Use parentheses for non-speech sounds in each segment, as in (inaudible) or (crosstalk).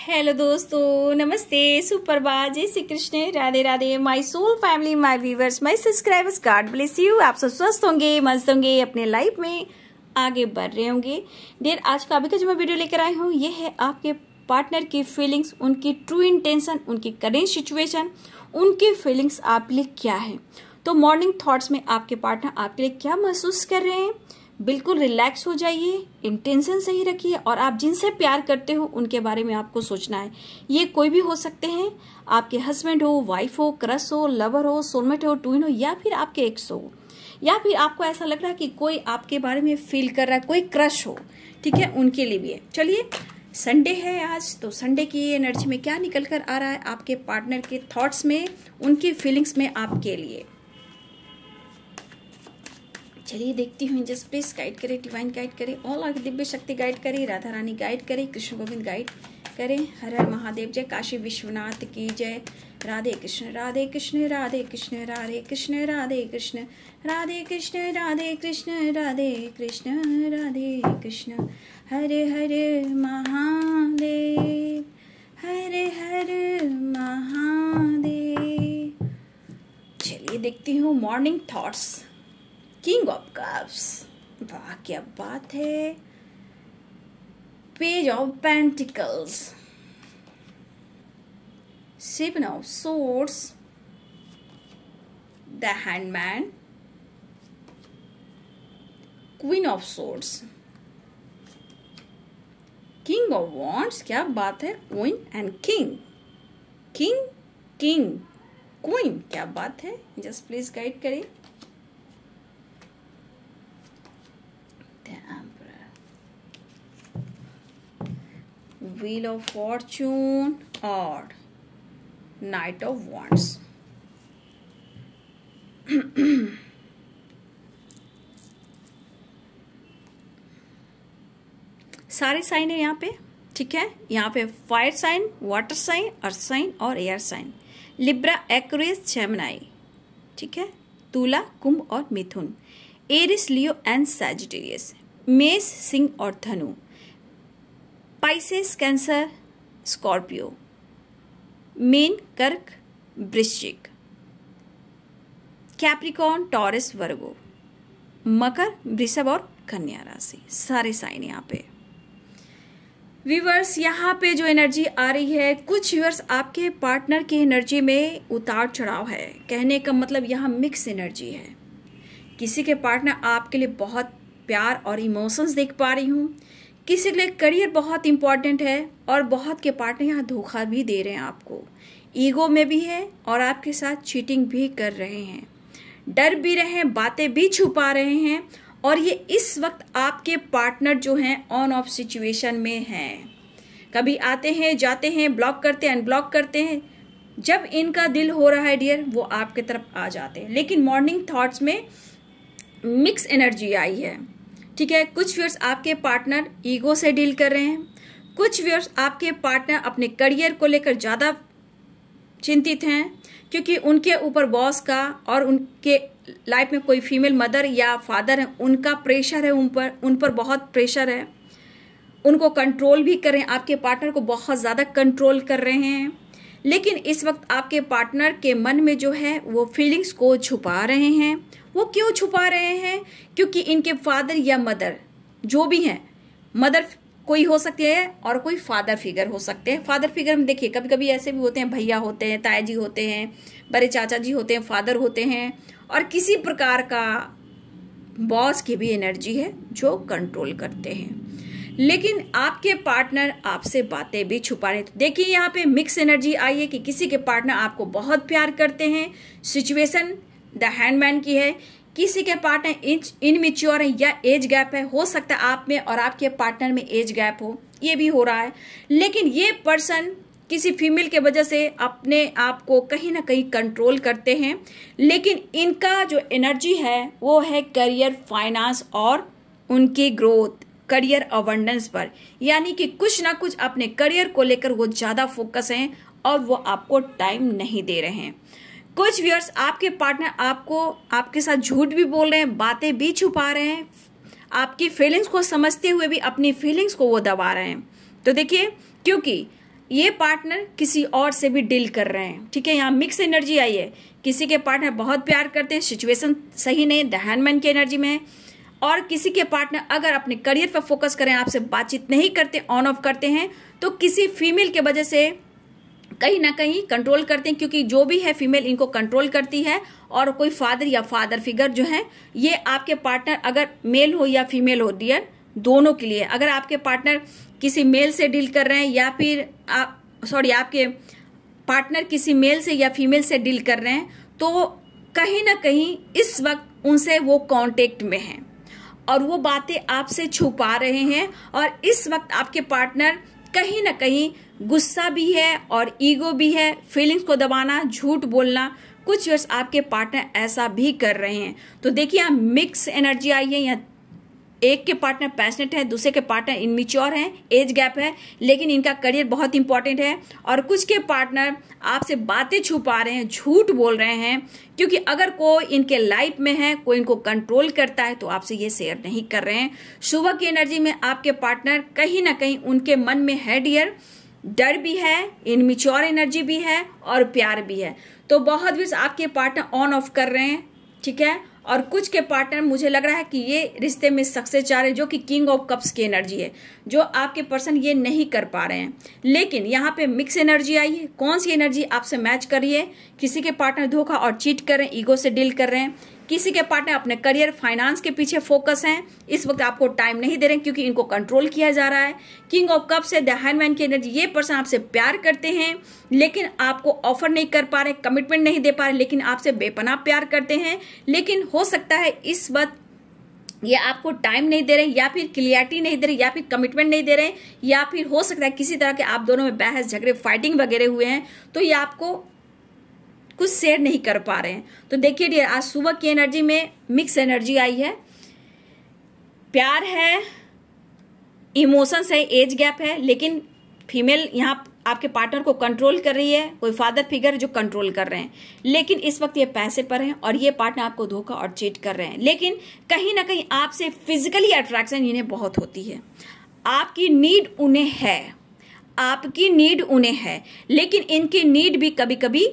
hello दोस्तों नमस्ते सुपरबा जय Shri Krishna Radhe Radhe my soul family my viewers my subscribers God bless you आप सब स्वस्थ होंगे मस्त होंगे अपने लाइफ में आगे बढ़ रहे होंगे देर आज का अभी का जो मैं वीडियो लेकर आई हूँ ये है आपके पार्टनर की फीलिंग्स उनकी ट्रू इंटेंशन उनकी करेंट सिचुएशन उनकी फीलिंग्स आपके लिए क्या है तो मॉर्निंग थाट्स में आपके पार्टनर आपके लिए क्या महसूस कर रहे हैं बिल्कुल रिलैक्स हो जाइए इंटेंशन सही रखिए और आप जिनसे प्यार करते हो उनके बारे में आपको सोचना है ये कोई भी हो सकते हैं आपके हस्बैंड हो वाइफ हो क्रश हो लवर हो सोलमेट हो ट्विन हो या फिर आपके एक्स हो या फिर आपको ऐसा लग रहा है कि कोई आपके बारे में फील कर रहा है कोई क्रश हो ठीक है उनके लिए भी है चलिए संडे है आज तो संडे की एनर्जी में क्या निकल कर आ रहा है आपके पार्टनर के थॉट्स में उनकी फीलिंग्स में आपके लिए चलिए देखती हूँ जस्ट प्लीज गाइड करे डिवाइन गाइड करे ऑल आगे दिव्य शक्ति गाइड करे राधा रानी गाइड करे कृष्ण गोविंद गाइड करे हर हर महादेव जय काशी विश्वनाथ की जय राधे कृष्ण राधे कृष्ण राधे कृष्ण राधे कृष्ण राधे कृष्ण राधे कृष्ण राधे कृष्ण राधे कृष्ण राधे कृष्ण हरे हरे महादेव हरे हर महादेव चलिए देखती हूँ morning thoughts king of cups वाह क्या बात है page of pentacles seven of swords the hanged man queen of swords king of wands क्या बात है queen and king king king queen क्या बात है जस्ट प्लीज गाइड करें लेते हैं आप व्हील ऑफ फॉर्चून और नाइट ऑफ वॉन्ट्स सारे साइन है यहाँ पे ठीक है यहाँ पे fire sign water sign earth sign और air sign Libra Aquarius Gemini ठीक है तुला कुंभ और मिथुन एरिस लियो एंड सैजिटेरियस मेष सिंह और धनु पाइसेस कैंसर स्कॉर्पियो मेन कर्क वृश्चिक कैप्रिकॉन टॉरस वर्गो मकर वृषभ और कन्या राशि सारे साइन यहाँ पे व्यूवर्स यहाँ पे जो एनर्जी आ रही है कुछ व्यूवर्स आपके पार्टनर की एनर्जी में उतार चढ़ाव है कहने का मतलब यहाँ मिक्स एनर्जी है किसी के पार्टनर आपके लिए बहुत प्यार और इमोशंस देख पा रही हूँ किसी के लिए करियर बहुत इंपॉर्टेंट है और बहुत के पार्टनर यहाँ धोखा भी दे रहे हैं आपको ईगो में भी है और आपके साथ चीटिंग भी कर रहे हैं डर भी रहे हैं बातें भी छुपा रहे हैं और ये इस वक्त आपके पार्टनर जो हैं ऑन ऑफ सिचुएशन में हैं कभी आते हैं जाते हैं ब्लॉक करते हैं अनब्लॉक करते हैं जब इनका दिल हो रहा है डियर वो आपके तरफ आ जाते हैं लेकिन मॉर्निंग थॉट्स में मिक्स एनर्जी आई है ठीक है कुछ व्यूअर्स आपके पार्टनर ईगो से डील कर रहे हैं कुछ व्यूअर्स आपके पार्टनर अपने करियर को लेकर ज़्यादा चिंतित हैं क्योंकि उनके ऊपर बॉस का और उनके लाइफ में कोई फीमेल मदर या फादर है उनका प्रेशर है उन पर उन पर बहुत प्रेशर है उनको कंट्रोल भी कर रहे हैं आपके पार्टनर को बहुत ज़्यादा कंट्रोल कर रहे हैं लेकिन इस वक्त आपके पार्टनर के मन में जो है वो फीलिंग्स को छुपा रहे हैं वो क्यों छुपा रहे हैं क्योंकि इनके फादर या मदर जो भी हैं मदर कोई हो सकते हैं और कोई फादर फिगर हो सकते हैं फादर फिगर हम देखिए कभी कभी ऐसे भी होते हैं भैया होते हैं ताया जी होते हैं बड़े चाचा जी होते हैं फादर होते हैं और किसी प्रकार का बॉस की भी एनर्जी है जो कंट्रोल करते हैं लेकिन आपके पार्टनर आपसे बातें भी छुपा रहे देखिए यहाँ पे मिक्स एनर्जी आई है कि किसी के पार्टनर आपको बहुत प्यार करते हैं सिचुएशन द हैंडमैन की है किसी के पार्टनर इंच इनमेच्योर है या एज गैप है हो सकता है आप में और आपके पार्टनर में एज गैप हो ये भी हो रहा है लेकिन ये पर्सन किसी फीमेल के वजह से अपने आप को कहीं ना कहीं कंट्रोल करते हैं लेकिन इनका जो एनर्जी है वो है करियर फाइनेंस और उनकी ग्रोथ करियर अवर्डेंस पर यानी कि कुछ ना कुछ अपने करियर को लेकर वो ज़्यादा फोकस हैं और वो आपको टाइम नहीं दे रहे हैं कुछ व्यूअर्स आपके पार्टनर आपको आपके साथ झूठ भी बोल रहे हैं बातें भी छुपा रहे हैं आपकी फीलिंग्स को समझते हुए भी अपनी फीलिंग्स को वो दबा रहे हैं तो देखिए क्योंकि ये पार्टनर किसी और से भी डील कर रहे हैं ठीक है यहाँ मिक्स एनर्जी आई है किसी के पार्टनर बहुत प्यार करते हैं सिचुएशन सही नहीं दहन मन की एनर्जी में है और किसी के पार्टनर अगर अपने करियर पर फोकस करें आपसे बातचीत नहीं करते ऑन ऑफ करते हैं तो किसी फीमेल के वजह से कहीं ना कहीं कंट्रोल करते हैं क्योंकि जो भी है फीमेल इनको कंट्रोल करती है और कोई फादर या फादर फिगर जो है ये आपके पार्टनर अगर मेल हो या फीमेल हो डियर दोनों के लिए अगर आपके पार्टनर किसी मेल से डील कर रहे हैं या फिर आप सॉरी आपके पार्टनर किसी मेल से या फीमेल से डील कर रहे हैं तो कहीं ना कहीं इस वक्त उनसे वो कांटेक्ट में हैं और वो बातें आपसे छुपा रहे हैं और इस वक्त आपके पार्टनर कहीं ना कहीं गुस्सा भी है और ईगो भी है फीलिंग्स को दबाना झूठ बोलना कुछ वर्ष आपके पार्टनर ऐसा भी कर रहे हैं तो देखिए यहाँ मिक्स एनर्जी आई है यहाँ एक के पार्टनर पैशनेट है दूसरे के पार्टनर इनमिच्योर हैं एज गैप है लेकिन इनका करियर बहुत इंपॉर्टेंट है और कुछ के पार्टनर आपसे बातें छुपा रहे हैं झूठ बोल रहे हैं क्योंकि अगर कोई इनके लाइफ में है कोई इनको कंट्रोल करता है तो आपसे ये शेयर नहीं कर रहे हैं सुबह की एनर्जी में आपके पार्टनर कहीं ना कहीं उनके मन में है डियर डर भी है इनमिच्योर एनर्जी भी है और प्यार भी है तो बहुत विश आपके पार्टनर ऑन ऑफ कर रहे हैं ठीक है और कुछ के पार्टनर मुझे लग रहा है कि ये रिश्ते में सक्सेस चाह रहे हैं जो कि किंग ऑफ कप्स की एनर्जी है जो आपके पर्सन ये नहीं कर पा रहे हैं लेकिन यहाँ पे मिक्स एनर्जी आई है कौन सी एनर्जी आपसे मैच कर रही है किसी के पार्टनर धोखा और चीट कर रहे हैं ईगो से डील कर रहे हैं किसी के पार्टनर अपने करियर फाइनेंस के पीछे फोकस हैं इस वक्त आपको टाइम नहीं दे रहे क्योंकि इनको कंट्रोल किया जा रहा है किंग ऑफ कप्स है दैन मैन की एनर्जी ये पर्सन आपसे प्यार करते हैं लेकिन आपको ऑफर नहीं कर पा रहे कमिटमेंट नहीं दे पा रहे लेकिन आपसे बेपना प्यार करते हैं लेकिन हो सकता है इस वक्त ये आपको टाइम नहीं दे रहे या फिर क्लियरिटी नहीं दे रहे या फिर कमिटमेंट नहीं दे रहे या फिर हो सकता है किसी तरह के आप दोनों में बहस झगड़े फाइटिंग वगैरह हुए हैं तो ये आपको कुछ शेयर नहीं कर पा रहे हैं तो देखिए डियर आज सुबह की एनर्जी में मिक्स एनर्जी आई है प्यार है इमोशंस है एज गैप है लेकिन फीमेल यहाँ आपके पार्टनर को कंट्रोल कर रही है कोई फादर फिगर जो कंट्रोल कर रहे हैं लेकिन इस वक्त ये पैसे पर हैं और ये पार्टनर आपको धोखा और चीट कर रहे हैं लेकिन कहीं ना कहीं आपसे फिजिकली अट्रैक्शन इन्हें बहुत होती है आपकी नीड उन्हें है आपकी नीड उन्हें है लेकिन इनकी नीड भी कभी कभी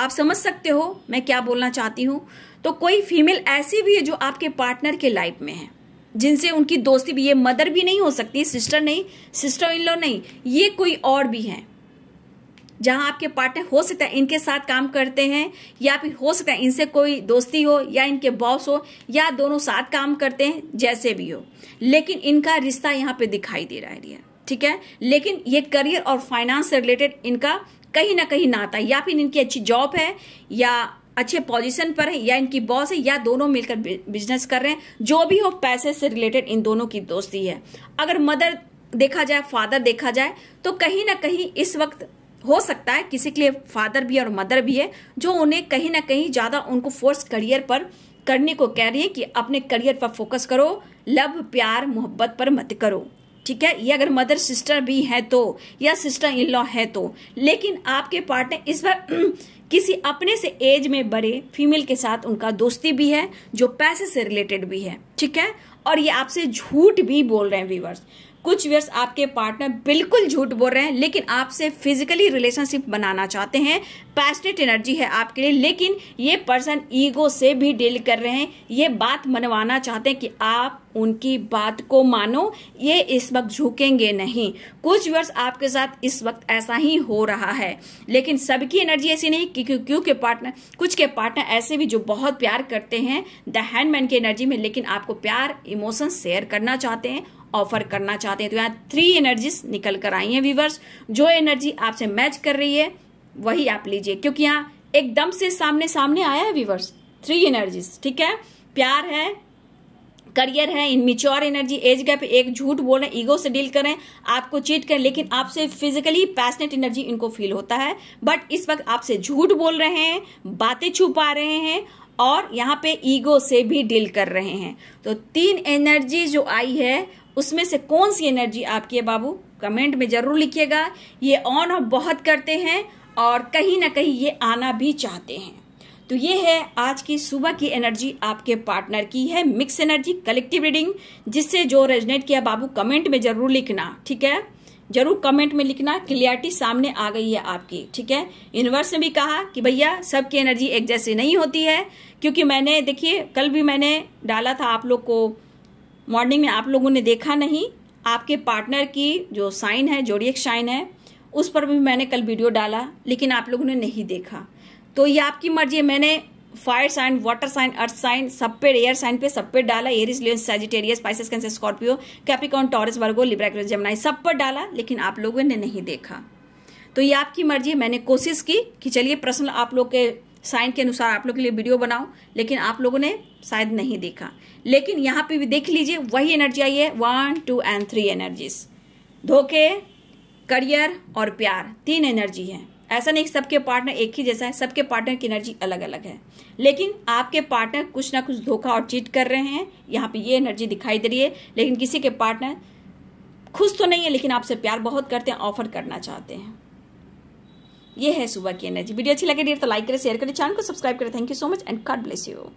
आप समझ सकते हो मैं क्या बोलना चाहती हूँ तो कोई फीमेल ऐसी भी है जो आपके पार्टनर के लाइफ में है जिनसे उनकी दोस्ती भी ये मदर भी नहीं हो सकती सिस्टर नहीं सिस्टर इन लॉ नहीं ये कोई और भी है जहां आपके पार्टनर हो सकता है इनके साथ काम करते हैं या फिर हो सकता है इनसे कोई दोस्ती हो या इनके बॉस हो या दोनों साथ काम करते हैं जैसे भी हो लेकिन इनका रिश्ता यहाँ पे दिखाई दे रहा है ठीक है लेकिन ये करियर और फाइनेंस से रिलेटेड इनका कहीं ना कहीं नाता या फिर इनकी अच्छी जॉब है या अच्छे पोजीशन पर है या इनकी बॉस है या दोनों मिलकर बिजनेस कर रहे हैं जो भी हो पैसे से रिलेटेड इन दोनों की दोस्ती है अगर मदर देखा जाए फादर देखा जाए तो कहीं ना कहीं इस वक्त हो सकता है किसी के लिए फादर भी और मदर भी है जो उन्हें कहीं ना कहीं ज़्यादा उनको फोर्स करियर पर करने को कह रही है कि अपने करियर पर फोकस करो लव प्यार मोहब्बत पर मत करो ठीक है ये अगर मदर सिस्टर भी है तो या सिस्टर इन लॉ है तो लेकिन आपके पार्टनर इस बार (clears throat) किसी अपने से एज में बड़े फीमेल के साथ उनका दोस्ती भी है जो पैसे से रिलेटेड भी है ठीक है और ये आपसे झूठ भी बोल रहे हैं व्यूवर्स कुछ व्यर्स आपके पार्टनर बिल्कुल झूठ बोल रहे हैं लेकिन आपसे फिजिकली रिलेशनशिप बनाना चाहते हैं पैशनेट एनर्जी है आपके लिए लेकिन ये पर्सन ईगो से भी डील कर रहे हैं ये बात मनवाना चाहते हैं कि आप उनकी बात को मानो ये इस वक्त झुकेंगे नहीं कुछ वर्ष आपके साथ इस वक्त ऐसा ही हो रहा है लेकिन सबकी एनर्जी ऐसी नहीं क्योंकि क्योंकि पार्टनर कुछ के पार्टनर ऐसे भी जो बहुत प्यार करते हैं द हैंडमैन की एनर्जी में लेकिन आपको प्यार इमोशन शेयर करना चाहते हैं ऑफर करना चाहते हैं तो यहाँ थ्री एनर्जीज निकल कर आई हैं वीवर्स जो एनर्जी आपसे मैच कर रही है वही आप लीजिए क्योंकि यहाँ एकदम से सामने सामने आया है वीवर्स थ्री एनर्जीज ठीक है प्यार है करियर है इनमिच्योर एनर्जी एज गैप एक झूठ बोल रहे हैं ईगो से डील करें आपको चीट करें लेकिन आपसे फिजिकली पैशनेट एनर्जी इनको फील होता है बट इस वक्त आपसे झूठ बोल रहे हैं बातें छुपा रहे हैं और यहाँ पे ईगो से भी डील कर रहे हैं तो तीन एनर्जी जो आई है उसमें से कौन सी एनर्जी आपकी है बाबू कमेंट में जरूर लिखिएगा ये ऑन और बहुत करते हैं और कहीं ना कहीं ये आना भी चाहते हैं तो ये है आज की सुबह की एनर्जी आपके पार्टनर की है मिक्स एनर्जी कलेक्टिव रीडिंग जिससे जो रेजनेट किया बाबू कमेंट में जरूर लिखना ठीक है जरूर कमेंट में लिखना क्लियरिटी सामने आ गई है आपकी ठीक है यूनिवर्स ने भी कहा कि भैया सबकी एनर्जी एक जैसी नहीं होती है क्योंकि मैंने देखिए कल भी मैंने डाला था आप लोग को मॉर्निंग में आप लोगों ने देखा नहीं आपके पार्टनर की जो साइन है जोड़ियक साइन है उस पर भी मैंने कल वीडियो डाला लेकिन आप लोगों ने नहीं देखा तो ये आपकी मर्जी है मैंने fire sign water sign earth sign सब पे एयर साइन पे सब पे डाला Aries Leo Sagittarius Pisces Cancer Scorpio Capricorn Taurus Virgo Libra Gemini सब पर डाला लेकिन आप लोगों ने नहीं देखा तो ये आपकी मर्जी है मैंने कोशिश की कि चलिए प्रश्न आप लोग के साइन के अनुसार आप लोग के लिए वीडियो बनाऊं लेकिन आप लोगों ने शायद नहीं देखा लेकिन यहाँ पे भी देख लीजिए वही एनर्जी आई है one two and three energies धोखे करियर और प्यार तीन एनर्जी है ऐसा नहीं सबके पार्टनर एक ही जैसा है सबके पार्टनर की एनर्जी अलग अलग है लेकिन आपके पार्टनर कुछ ना कुछ धोखा और चीट कर रहे हैं यहाँ पे ये एनर्जी दिखाई दे रही है लेकिन किसी के पार्टनर खुश तो नहीं है लेकिन आपसे प्यार बहुत करते हैं ऑफर करना चाहते हैं ये है सुबह की एनर्जी वीडियो अच्छी लगे डियर तो लाइक करें शेयर करें चैनल को सब्सक्राइब करें thank you so much and God bless you